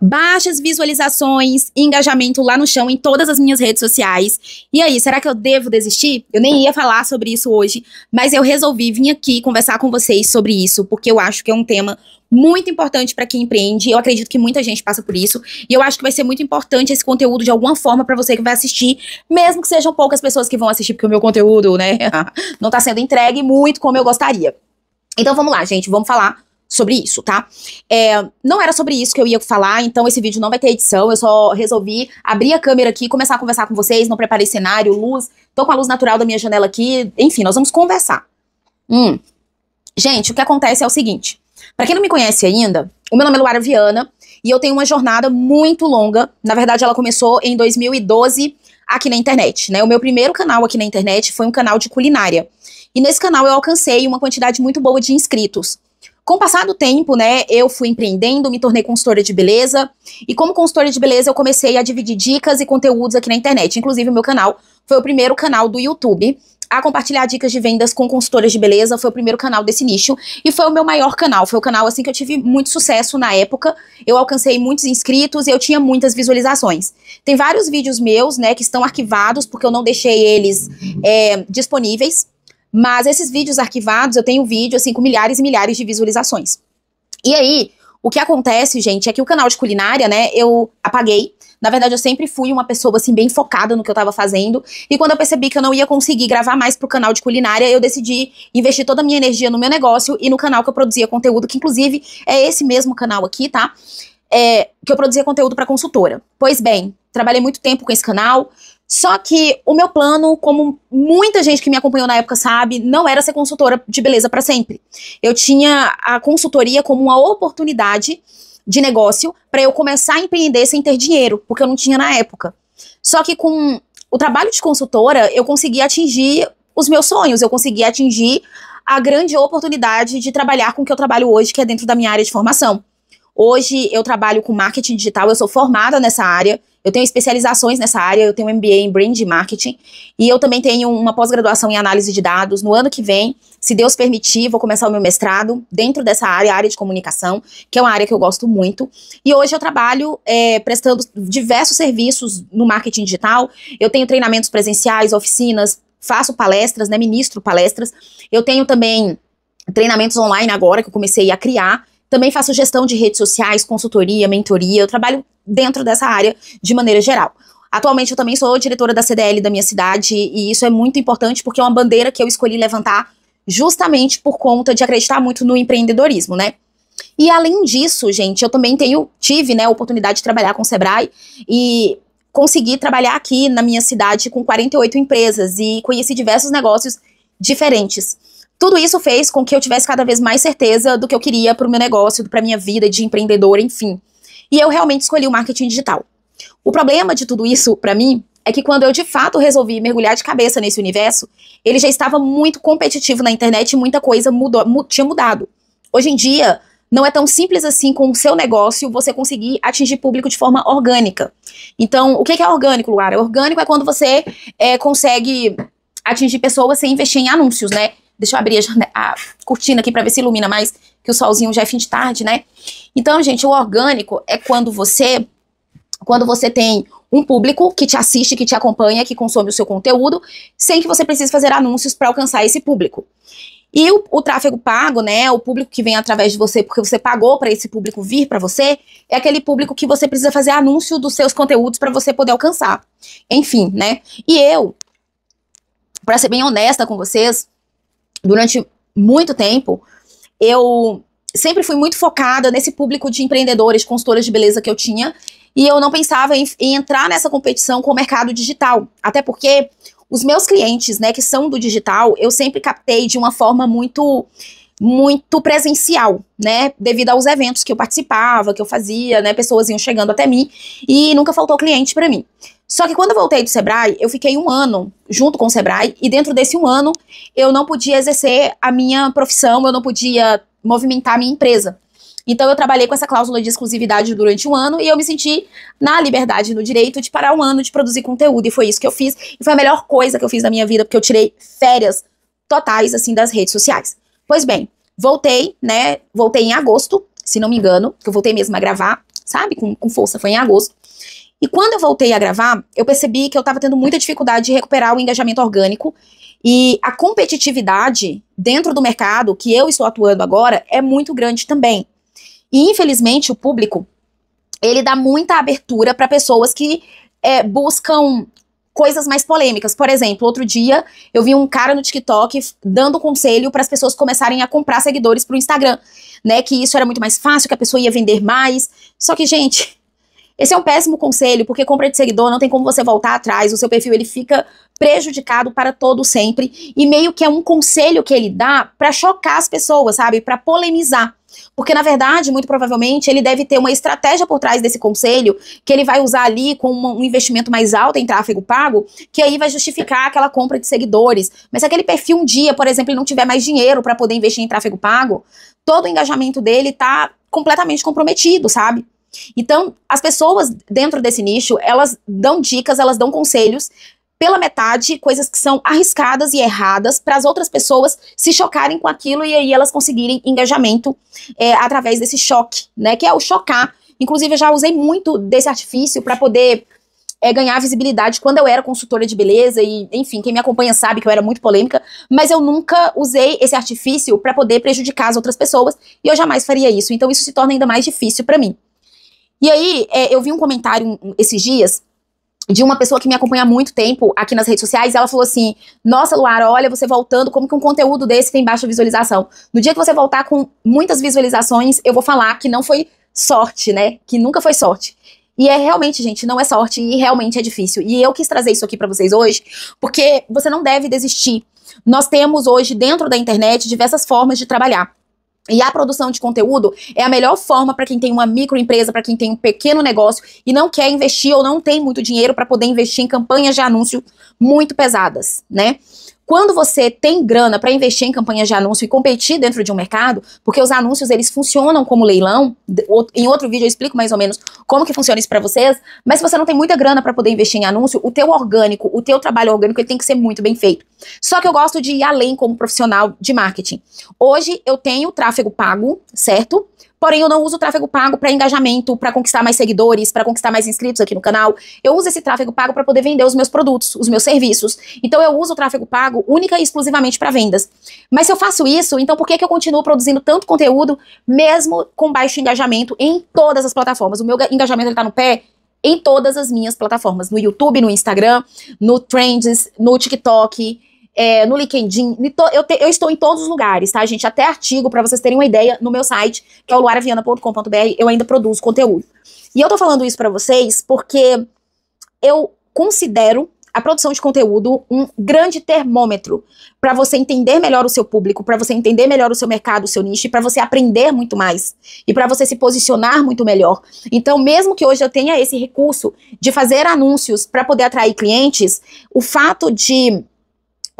baixas visualizações, engajamento lá no chão em todas as minhas redes sociais. E aí, será que eu devo desistir? Eu nem ia falar sobre isso hoje, mas eu resolvi vir aqui conversar com vocês sobre isso, porque eu acho que é um tema muito importante para quem empreende. Eu acredito que muita gente passa por isso, e eu acho que vai ser muito importante esse conteúdo de alguma forma para você que vai assistir, mesmo que sejam poucas pessoas que vão assistir, porque o meu conteúdo, né, não está sendo entregue muito como eu gostaria. Então vamos lá, gente, vamos falar sobre isso, tá? É, não era sobre isso que eu ia falar, então esse vídeo não vai ter edição, eu só resolvi abrir a câmera aqui, começar a conversar com vocês, não preparei cenário, luz, tô com a luz natural da minha janela aqui, enfim, nós vamos conversar. Hum. Gente, o que acontece é o seguinte, para quem não me conhece ainda, o meu nome é Luara Viana, e eu tenho uma jornada muito longa, na verdade ela começou em 2012 aqui na internet, né? O meu primeiro canal aqui na internet foi um canal de culinária, e nesse canal eu alcancei uma quantidade muito boa de inscritos, com o passar do tempo, né, eu fui empreendendo, me tornei consultora de beleza. E como consultora de beleza, eu comecei a dividir dicas e conteúdos aqui na internet. Inclusive, o meu canal foi o primeiro canal do YouTube a compartilhar dicas de vendas com consultoras de beleza, foi o primeiro canal desse nicho e foi o meu maior canal, foi o canal assim que eu tive muito sucesso na época. Eu alcancei muitos inscritos e eu tinha muitas visualizações. Tem vários vídeos meus, né, que estão arquivados porque eu não deixei eles é, disponíveis mas esses vídeos arquivados, eu tenho vídeo assim com milhares e milhares de visualizações. E aí, o que acontece, gente, é que o canal de culinária, né, eu apaguei. Na verdade, eu sempre fui uma pessoa assim bem focada no que eu tava fazendo, e quando eu percebi que eu não ia conseguir gravar mais pro canal de culinária, eu decidi investir toda a minha energia no meu negócio e no canal que eu produzia conteúdo, que inclusive é esse mesmo canal aqui, tá? É, que eu produzia conteúdo para consultora. Pois bem, trabalhei muito tempo com esse canal, só que o meu plano, como muita gente que me acompanhou na época sabe, não era ser consultora de beleza para sempre. Eu tinha a consultoria como uma oportunidade de negócio para eu começar a empreender sem ter dinheiro, porque eu não tinha na época. Só que com o trabalho de consultora, eu consegui atingir os meus sonhos, eu consegui atingir a grande oportunidade de trabalhar com o que eu trabalho hoje, que é dentro da minha área de formação. Hoje eu trabalho com marketing digital, eu sou formada nessa área, eu tenho especializações nessa área, eu tenho um MBA em Brand Marketing e eu também tenho uma pós-graduação em análise de dados. No ano que vem, se Deus permitir, vou começar o meu mestrado dentro dessa área, a área de comunicação, que é uma área que eu gosto muito. E hoje eu trabalho é, prestando diversos serviços no marketing digital. Eu tenho treinamentos presenciais, oficinas, faço palestras, né, ministro palestras. Eu tenho também treinamentos online agora que eu comecei a criar. Também faço gestão de redes sociais, consultoria, mentoria. Eu trabalho dentro dessa área de maneira geral. Atualmente eu também sou diretora da CDL da minha cidade e isso é muito importante porque é uma bandeira que eu escolhi levantar justamente por conta de acreditar muito no empreendedorismo, né? E além disso, gente, eu também tenho tive, né, a oportunidade de trabalhar com o Sebrae e consegui trabalhar aqui na minha cidade com 48 empresas e conheci diversos negócios diferentes. Tudo isso fez com que eu tivesse cada vez mais certeza do que eu queria para o meu negócio, para minha vida de empreendedor, enfim. E eu realmente escolhi o marketing digital. O problema de tudo isso, para mim, é que quando eu de fato resolvi mergulhar de cabeça nesse universo, ele já estava muito competitivo na internet e muita coisa mudou, tinha mudado. Hoje em dia, não é tão simples assim com o seu negócio você conseguir atingir público de forma orgânica. Então, o que é orgânico, Luara? Orgânico é quando você é, consegue atingir pessoas sem investir em anúncios, né? Deixa eu abrir a, a cortina aqui para ver se ilumina mais, que o solzinho já é fim de tarde, né? Então, gente, o orgânico é quando você quando você tem um público que te assiste, que te acompanha, que consome o seu conteúdo, sem que você precise fazer anúncios para alcançar esse público. E o, o, tráfego pago, né, o público que vem através de você, porque você pagou para esse público vir para você, é aquele público que você precisa fazer anúncio dos seus conteúdos para você poder alcançar. Enfim, né? E eu, para ser bem honesta com vocês, durante muito tempo, eu sempre fui muito focada nesse público de empreendedores, consultoras de beleza que eu tinha, e eu não pensava em, em, entrar nessa competição com o mercado digital. Até porque os meus clientes, né, que são do digital, eu sempre captei de uma forma muito muito presencial, né, devido aos eventos que eu participava, que eu fazia, né, pessoas iam chegando até mim e nunca faltou cliente para mim. Só que quando eu voltei do Sebrae, eu fiquei um ano junto com o Sebrae, e dentro desse um ano eu não podia exercer a minha profissão, eu não podia movimentar a minha empresa. Então eu trabalhei com essa cláusula de exclusividade durante um ano e eu me senti na liberdade, no direito de parar um ano de produzir conteúdo. E foi isso que eu fiz. E foi a melhor coisa que eu fiz na minha vida, porque eu tirei férias totais, assim, das redes sociais. Pois bem, voltei, né? Voltei em agosto, se não me engano, que eu voltei mesmo a gravar, sabe? Com, com força, foi em agosto. E quando eu voltei a gravar, eu percebi que eu estava tendo muita dificuldade de recuperar o engajamento orgânico e a competitividade dentro do mercado que eu estou atuando agora é muito grande também. E infelizmente o público ele dá muita abertura para pessoas que é, buscam coisas mais polêmicas. Por exemplo, outro dia eu vi um cara no TikTok dando conselho para as pessoas começarem a comprar seguidores para o Instagram, né? Que isso era muito mais fácil, que a pessoa ia vender mais. Só que gente esse é um péssimo conselho, porque compra de seguidor não tem como você voltar atrás, o seu perfil ele fica prejudicado para todo sempre e meio que é um conselho que ele dá para chocar as pessoas, sabe? Para polemizar. Porque, na verdade, muito provavelmente, ele deve ter uma estratégia por trás desse conselho que ele vai usar ali com um investimento mais alto em tráfego pago, que aí vai justificar aquela compra de seguidores. Mas se aquele perfil um dia, por exemplo, ele não tiver mais dinheiro para poder investir em tráfego pago, todo o engajamento dele tá completamente comprometido, sabe? Então, as pessoas dentro desse nicho, elas dão dicas, elas dão conselhos pela metade, coisas que são arriscadas e erradas para as outras pessoas se chocarem com aquilo e aí elas conseguirem engajamento é, através desse choque, né? Que é o chocar. Inclusive, eu já usei muito desse artifício para poder é, ganhar visibilidade quando eu era consultora de beleza e, enfim, quem me acompanha sabe que eu era muito polêmica, mas eu nunca usei esse artifício para poder prejudicar as outras pessoas e eu jamais faria isso. Então isso se torna ainda mais difícil para mim. E aí, é, eu vi um comentário esses dias de uma pessoa que me acompanha há muito tempo aqui nas redes sociais, ela falou assim: Nossa, Luara, olha você voltando, como que um conteúdo desse tem baixa visualização? No dia que você voltar com muitas visualizações, eu vou falar que não foi sorte, né? Que nunca foi sorte. E é realmente, gente, não é sorte e realmente é difícil. E eu quis trazer isso aqui para vocês hoje, porque você não deve desistir. Nós temos hoje dentro da internet diversas formas de trabalhar. E a produção de conteúdo é a melhor forma para quem tem uma microempresa, para quem tem um pequeno negócio e não quer investir ou não tem muito dinheiro para poder investir em campanhas de anúncio muito pesadas, né? Quando você tem grana para investir em campanhas de anúncio e competir dentro de um mercado, porque os anúncios eles funcionam como leilão, em outro vídeo eu explico mais ou menos como que funciona isso para vocês, mas se você não tem muita grana para poder investir em anúncio, o teu orgânico, o teu trabalho orgânico, ele tem que ser muito bem feito. Só que eu gosto de ir além como profissional de marketing. Hoje eu tenho tráfego pago, certo? Porém, eu não uso tráfego pago para engajamento, para conquistar mais seguidores, para conquistar mais inscritos aqui no canal. Eu uso esse tráfego pago para poder vender os meus produtos, os meus serviços. Então, eu uso o tráfego pago única e exclusivamente para vendas. Mas se eu faço isso, então por que, que eu continuo produzindo tanto conteúdo, mesmo com baixo engajamento em todas as plataformas? O meu engajamento está no pé em todas as minhas plataformas, no YouTube, no Instagram, no Trends, no TikTok, é, no LinkedIn, eu, te, eu, estou em todos os lugares, tá, gente? Até artigo, para vocês terem uma ideia, no meu site, que é o luaraviana.com.br, eu ainda produzo conteúdo. E eu tô falando isso para vocês porque eu considero a produção de conteúdo um grande termômetro para você entender melhor o seu público, para você entender melhor o seu mercado, o seu nicho, para você aprender muito mais e para você se posicionar muito melhor. Então, mesmo que hoje eu tenha esse recurso de fazer anúncios para poder atrair clientes, o fato de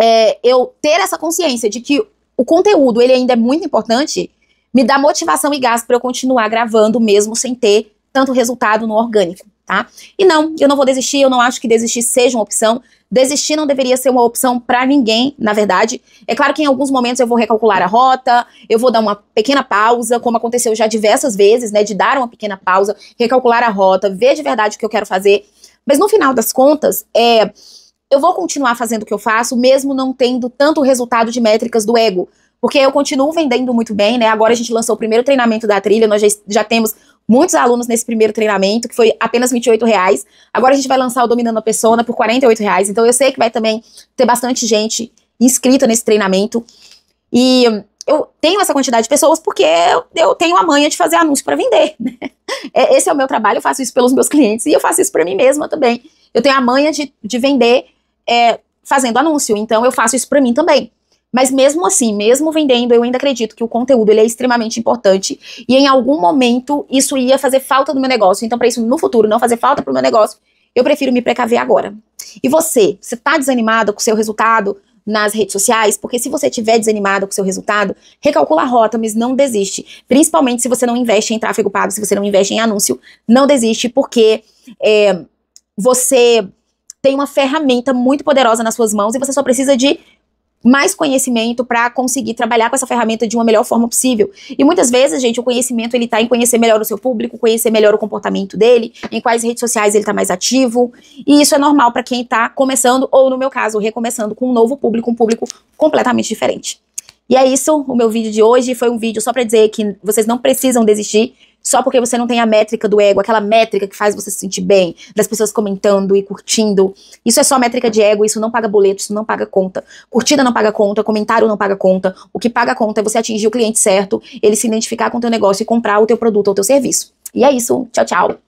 é, eu ter essa consciência de que o conteúdo ele ainda é muito importante, me dá motivação e gás para eu continuar gravando mesmo sem ter tanto resultado no orgânico, tá? E não, eu não vou desistir, eu não acho que desistir seja uma opção. Desistir não deveria ser uma opção para ninguém, na verdade. É claro que em alguns momentos eu vou recalcular a rota, eu vou dar uma pequena pausa, como aconteceu já diversas vezes, né, de dar uma pequena pausa, recalcular a rota, ver de verdade o que eu quero fazer. Mas no final das contas, é eu vou continuar fazendo o que eu faço, mesmo não tendo tanto resultado de métricas do ego. Porque eu continuo vendendo muito bem, né? Agora a gente lançou o primeiro treinamento da trilha, nós já, já temos muitos alunos nesse primeiro treinamento, que foi apenas 28 reais. Agora a gente vai lançar o Dominando a Persona por 48 reais. Então eu sei que vai também ter bastante gente inscrita nesse treinamento. E eu tenho essa quantidade de pessoas porque eu, eu tenho a manha de fazer anúncio para vender. Né? É, esse é o meu trabalho, eu faço isso pelos meus clientes e eu faço isso para mim mesma também. Eu tenho a manha de, de vender é, fazendo anúncio, então eu faço isso para mim também. Mas mesmo assim, mesmo vendendo, eu ainda acredito que o conteúdo ele é extremamente importante e em algum momento isso ia fazer falta no meu negócio. Então, para isso no futuro não fazer falta para o meu negócio, eu prefiro me precaver agora. E você, você está desanimado com o seu resultado nas redes sociais? Porque se você estiver desanimado com o seu resultado, recalcula a rota, mas não desiste. Principalmente se você não investe em tráfego pago, se você não investe em anúncio, não desiste porque é, você tem uma ferramenta muito poderosa nas suas mãos e você só precisa de mais conhecimento para conseguir trabalhar com essa ferramenta de uma melhor forma possível. E muitas vezes, gente, o conhecimento ele tá em conhecer melhor o seu público, conhecer melhor o comportamento dele, em quais redes sociais ele está mais ativo. E isso é normal para quem está começando ou no meu caso, recomeçando com um novo público, um público completamente diferente. E é isso, o meu vídeo de hoje foi um vídeo só para dizer que vocês não precisam desistir só porque você não tem a métrica do ego, aquela métrica que faz você se sentir bem, das pessoas comentando e curtindo. Isso é só métrica de ego, isso não paga boleto, isso não paga conta. Curtida não paga conta, comentário não paga conta. O que paga conta é você atingir o cliente certo, ele se identificar com o teu negócio e comprar o teu produto ou o teu serviço. E é isso. Tchau, tchau.